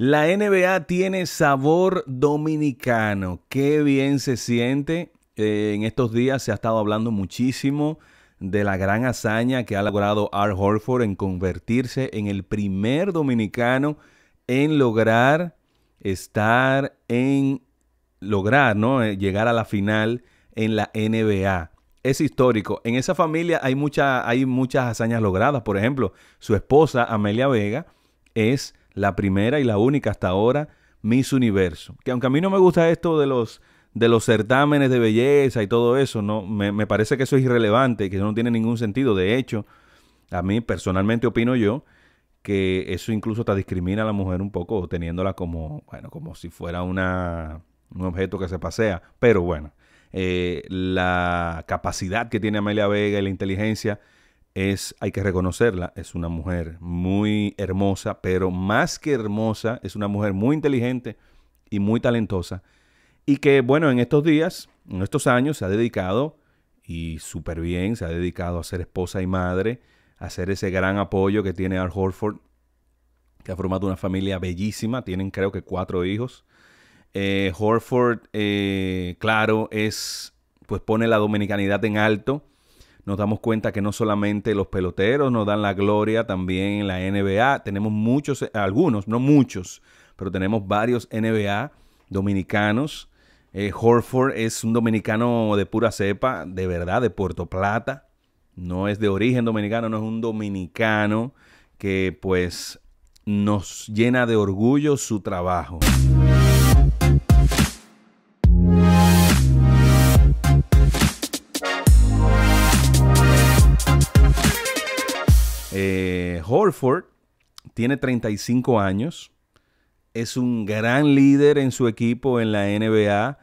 La NBA tiene sabor dominicano. Qué bien se siente. Eh, en estos días se ha estado hablando muchísimo de la gran hazaña que ha logrado Art Horford en convertirse en el primer dominicano en lograr estar en lograr, ¿no? Eh, llegar a la final en la NBA. Es histórico. En esa familia hay mucha, hay muchas hazañas logradas. Por ejemplo, su esposa Amelia Vega es la primera y la única hasta ahora, Miss Universo. Que aunque a mí no me gusta esto de los de los certámenes de belleza y todo eso, no me, parece que eso es irrelevante que eso no tiene ningún sentido. De hecho, a mí personalmente opino yo que eso incluso hasta discrimina a la mujer un poco, teniéndola como, bueno, como si fuera una, un objeto que se pasea. Pero bueno, eh, la capacidad que tiene Amelia Vega y la inteligencia es, hay que reconocerla, es una mujer muy hermosa, pero más que hermosa, es una mujer muy inteligente y muy talentosa. Y que, bueno, en estos días, en estos años, se ha dedicado, y súper bien, se ha dedicado a ser esposa y madre, a ser ese gran apoyo que tiene Al Horford, que ha formado una familia bellísima, tienen creo que cuatro hijos. Eh, Horford, eh, claro, es, pues pone la dominicanidad en alto nos damos cuenta que no solamente los peloteros nos dan la gloria, también en la NBA tenemos muchos, algunos, no muchos, pero tenemos varios NBA dominicanos. Eh, Horford es un dominicano de pura cepa, de verdad, de Puerto Plata. No es de origen dominicano, no es un dominicano que pues nos llena de orgullo su trabajo. Eh, Horford tiene 35 años, es un gran líder en su equipo en la NBA,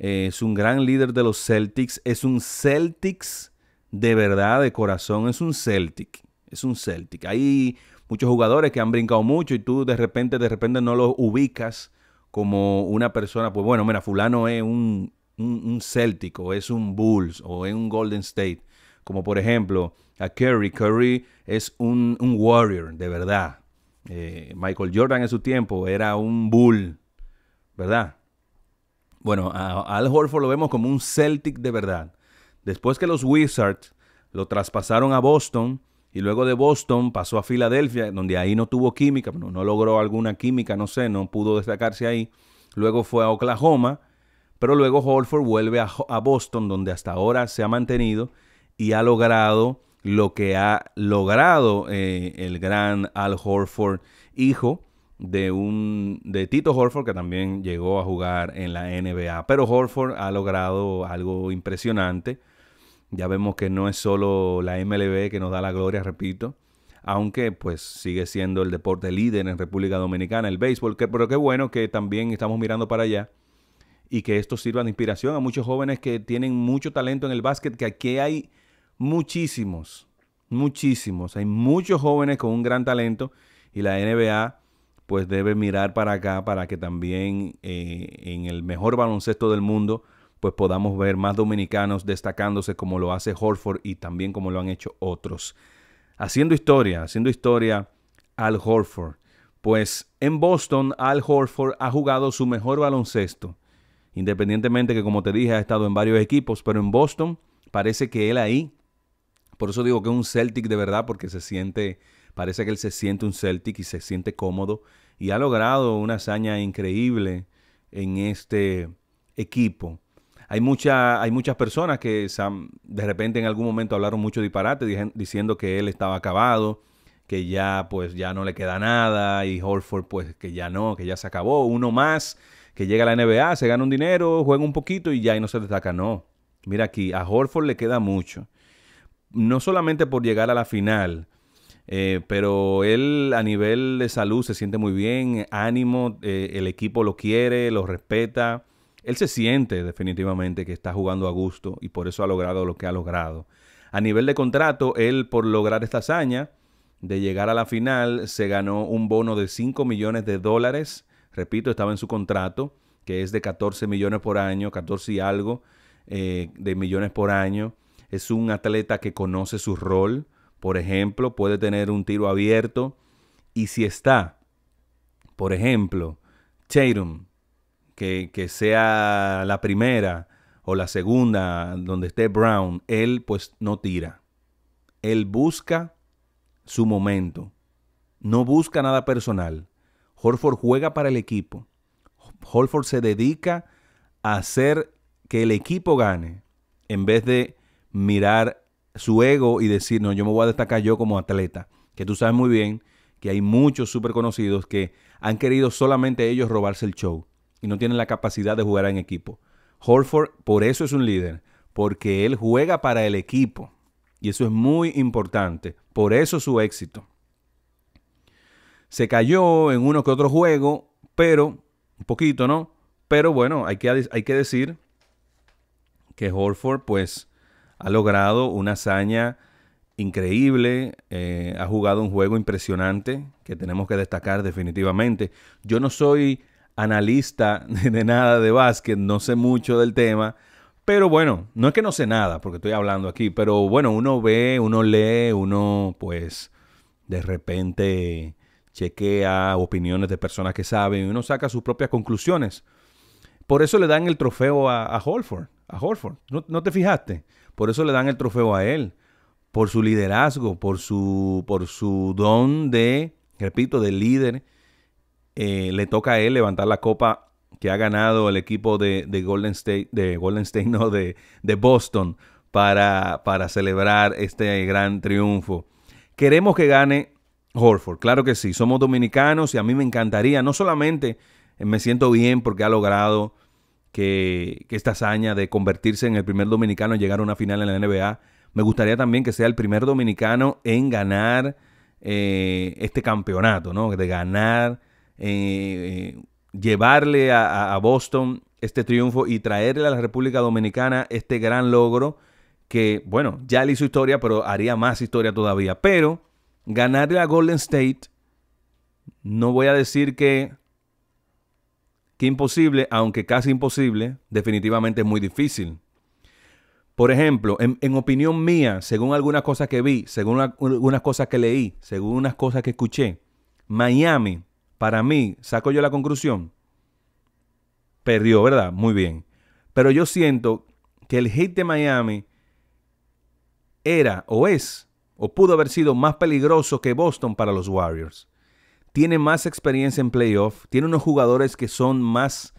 eh, es un gran líder de los Celtics, es un Celtics de verdad, de corazón, es un Celtic, es un Celtic. Hay muchos jugadores que han brincado mucho y tú de repente, de repente no los ubicas como una persona, pues bueno, mira, fulano es un, un Celtic o es un Bulls o es un Golden State como por ejemplo a Curry. Curry es un, warrior, de verdad. Eh, Michael Jordan en su tiempo era un bull, ¿verdad? Bueno, a, Al Horford lo vemos como un Celtic de verdad. Después que los Wizards lo traspasaron a Boston y luego de Boston pasó a Filadelfia, donde ahí no tuvo química, no, no logró alguna química, no sé, no pudo destacarse ahí. Luego fue a Oklahoma, pero luego Horford vuelve a Boston, donde hasta ahora se ha mantenido y ha logrado lo que ha logrado eh, el gran Al Horford, hijo de un de Tito Horford que también llegó a jugar en la NBA, pero Horford ha logrado algo impresionante. Ya vemos que no es solo la MLB que nos da la gloria, repito, aunque pues sigue siendo el deporte líder en República Dominicana, el béisbol, pero qué bueno que también estamos mirando para allá y que esto sirva de inspiración a muchos jóvenes que tienen mucho talento en el básquet, que aquí hay muchísimos, muchísimos. Hay muchos jóvenes con un gran talento y la NBA pues debe mirar para acá para que también eh, en el mejor baloncesto del mundo pues podamos ver más dominicanos destacándose como lo hace Horford y también como lo han hecho otros. Haciendo historia, haciendo historia Al Horford. Pues en Boston Al Horford ha jugado su mejor baloncesto. Independientemente que como te dije ha estado en varios equipos, pero en Boston parece que él ahí por eso digo que es un Celtic de verdad, porque se siente, parece que él se siente un Celtic y se siente cómodo. Y ha logrado una hazaña increíble en este equipo. Hay, mucha, hay muchas personas que de repente en algún momento hablaron mucho disparate diciendo que él estaba acabado, que ya pues ya no le queda nada y Horford pues que ya no, que ya se acabó. Uno más que llega a la NBA, se gana un dinero, juega un poquito y ya y no se destaca. No, mira aquí, a Horford le queda mucho no solamente por llegar a la final, eh, pero él a nivel de salud se siente muy bien, ánimo, eh, el equipo lo quiere, lo respeta. Él se siente definitivamente que está jugando a gusto y por eso ha logrado lo que ha logrado. A nivel de contrato, él por lograr esta hazaña de llegar a la final se ganó un bono de 5 millones de dólares. Repito, estaba en su contrato, que es de 14 millones por año, 14 y algo eh, de millones por año es un atleta que conoce su rol, por ejemplo, puede tener un tiro abierto y si está, por ejemplo, Tatum, que, que sea la primera o la segunda donde esté Brown, él pues no tira. Él busca su momento. No busca nada personal. Horford juega para el equipo. Horford se dedica a hacer que el equipo gane en vez de mirar su ego y decir, no, yo me voy a destacar yo como atleta. Que tú sabes muy bien que hay muchos súper conocidos que han querido solamente ellos robarse el show y no tienen la capacidad de jugar en equipo. Horford por eso es un líder, porque él juega para el equipo. Y eso es muy importante. Por eso su éxito. Se cayó en uno que otro juego, pero, un poquito, ¿no? Pero bueno, hay que, hay que decir que Horford, pues, ha logrado una hazaña increíble, eh, ha jugado un juego impresionante que tenemos que destacar definitivamente. Yo no soy analista de nada de básquet, no sé mucho del tema, pero bueno, no es que no sé nada, porque estoy hablando aquí, pero bueno, uno ve, uno lee, uno pues de repente chequea opiniones de personas que saben y uno saca sus propias conclusiones. Por eso le dan el trofeo a Holford a Horford. ¿No, te fijaste? Por eso le dan el trofeo a él, por su liderazgo, por su, por su don de, repito, de líder. Eh, le toca a él levantar la copa que ha ganado el equipo de, Golden State, de Golden State, no, de, Boston, para, para celebrar este gran triunfo. Queremos que gane Horford, claro que sí, somos dominicanos y a mí me encantaría, no solamente me siento bien porque ha logrado que, esta hazaña de convertirse en el primer dominicano en llegar a una final en la NBA. Me gustaría también que sea el primer dominicano en ganar eh, este campeonato, ¿no? De ganar, eh, llevarle a, a Boston este triunfo y traerle a la República Dominicana este gran logro que, bueno, ya le hizo historia, pero haría más historia todavía. Pero ganarle a Golden State, no voy a decir que que imposible, aunque casi imposible, definitivamente es muy difícil. Por ejemplo, en, opinión mía, según algunas cosas que vi, según algunas cosas que leí, según unas cosas que escuché, Miami, para mí, saco yo la conclusión, perdió, ¿verdad? Muy bien. Pero yo siento que el hit de Miami era o es o pudo haber sido más peligroso que Boston para los Warriors tiene más experiencia en playoff, tiene unos jugadores que son más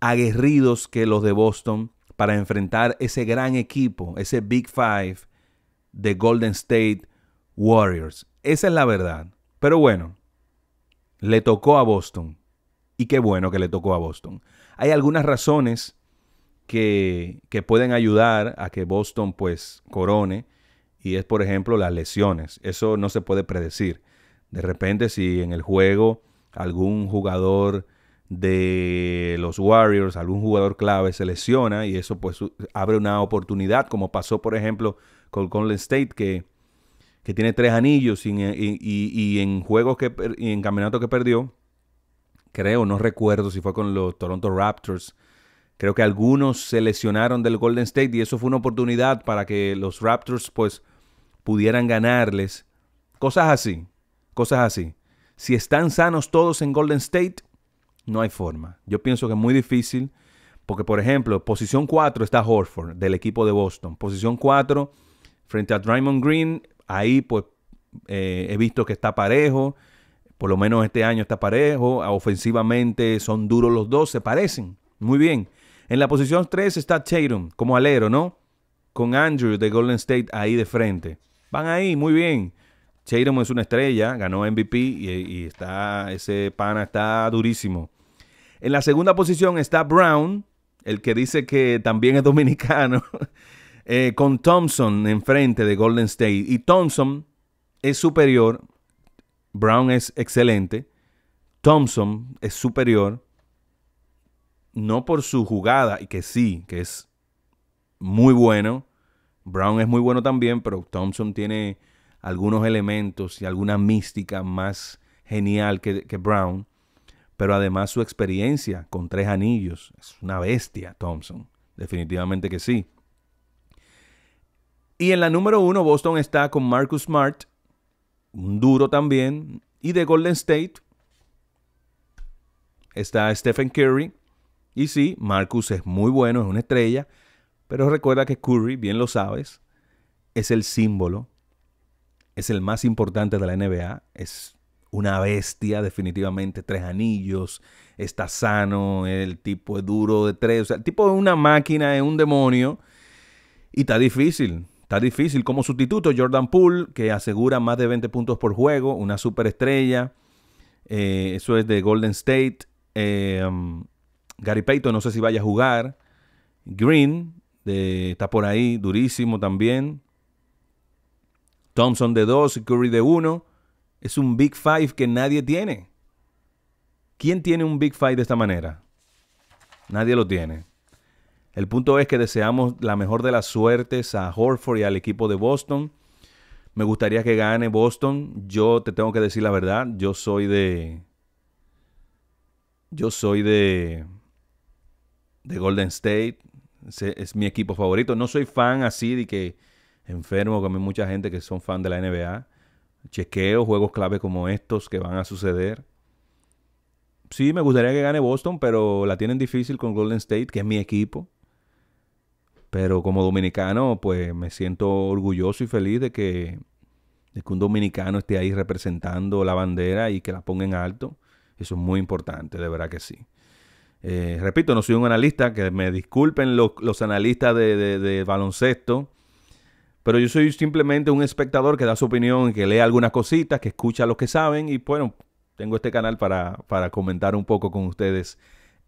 aguerridos que los de Boston para enfrentar ese gran equipo, ese Big Five de Golden State Warriors. Esa es la verdad. Pero bueno, le tocó a Boston. Y qué bueno que le tocó a Boston. Hay algunas razones que, que, pueden ayudar a que Boston pues corone. Y es, por ejemplo, las lesiones. Eso no se puede predecir. De repente, si en el juego algún jugador de los Warriors, algún jugador clave se lesiona y eso pues abre una oportunidad, como pasó por ejemplo con Golden State, que, tiene tres anillos y, en juegos que, y en campeonato que perdió, creo, no recuerdo si fue con los Toronto Raptors, creo que algunos se lesionaron del Golden State y eso fue una oportunidad para que los Raptors pues pudieran ganarles, cosas así cosas así. Si están sanos todos en Golden State, no hay forma. Yo pienso que es muy difícil, porque por ejemplo, posición 4 está Horford del equipo de Boston. Posición 4 frente a Draymond Green, ahí pues eh, he visto que está parejo, por lo menos este año está parejo, ofensivamente son duros los dos, se parecen. Muy bien. En la posición 3 está Tatum como alero, ¿no? Con Andrew de Golden State ahí de frente. Van ahí, muy bien. Tatum es una estrella, ganó MVP y, está ese pana está durísimo. En la segunda posición está Brown, el que dice que también es dominicano, eh, con Thompson enfrente de Golden State. Y Thompson es superior, Brown es excelente, Thompson es superior, no por su jugada, y que sí, que es muy bueno. Brown es muy bueno también, pero Thompson tiene algunos elementos y alguna mística más genial que, Brown, pero además su experiencia con tres anillos. Es una bestia, Thompson. Definitivamente que sí. Y en la número uno, Boston está con Marcus Smart, un duro también. Y de Golden State está Stephen Curry. Y sí, Marcus es muy bueno, es una estrella. Pero recuerda que Curry, bien lo sabes, es el símbolo es el más importante de la NBA, es una bestia definitivamente, tres anillos, está sano, el tipo es duro de tres, o sea, el tipo es una máquina, es un demonio y está difícil. Está difícil como sustituto Jordan Poole, que asegura más de 20 puntos por juego, una superestrella. Eh, eso es de Golden State. Eh, um, Gary Payton, no sé si vaya a jugar. Green está por ahí, durísimo también. Thompson de 2 Curry de 1. Es un Big Five que nadie tiene. ¿Quién tiene un Big Five de esta manera? Nadie lo tiene. El punto es que deseamos la mejor de las suertes a Horford y al equipo de Boston. Me gustaría que gane Boston. Yo te tengo que decir la verdad. Yo soy de. Yo soy de. De Golden State. es mi equipo favorito. No soy fan así de que enfermo, como mucha gente que son fan de la NBA. Chequeo juegos clave como estos que van a suceder. Sí, me gustaría que gane Boston, pero la tienen difícil con Golden State, que es mi equipo. Pero como dominicano, pues me siento orgulloso y feliz de que, de un dominicano esté ahí representando la bandera y que la ponga en alto. Eso es muy importante, de verdad que sí. Eh, repito, no soy un analista, que me disculpen los, analistas de baloncesto, pero yo soy simplemente un espectador que da su opinión, que lee algunas cositas, que escucha lo que saben y bueno, tengo este canal para, para comentar un poco con ustedes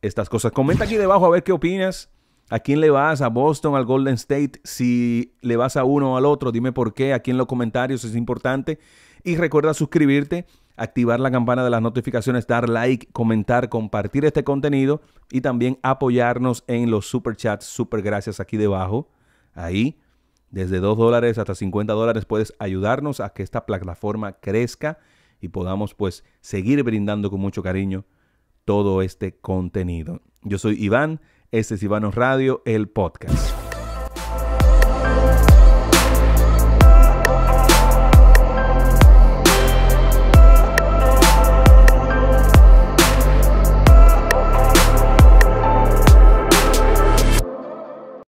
estas cosas. Comenta aquí debajo a ver qué opinas. ¿A quién le vas? ¿A Boston? ¿Al Golden State? Si le vas a uno o al otro, dime por qué. Aquí en los comentarios es importante. Y recuerda suscribirte, activar la campana de las notificaciones, dar like, comentar, compartir este contenido y también apoyarnos en los super chats. Super gracias aquí debajo. Ahí desde 2 dólares hasta 50 dólares puedes ayudarnos a que esta plataforma crezca y podamos pues seguir brindando con mucho cariño todo este contenido. Yo soy Iván, este es Ivano Radio, el podcast.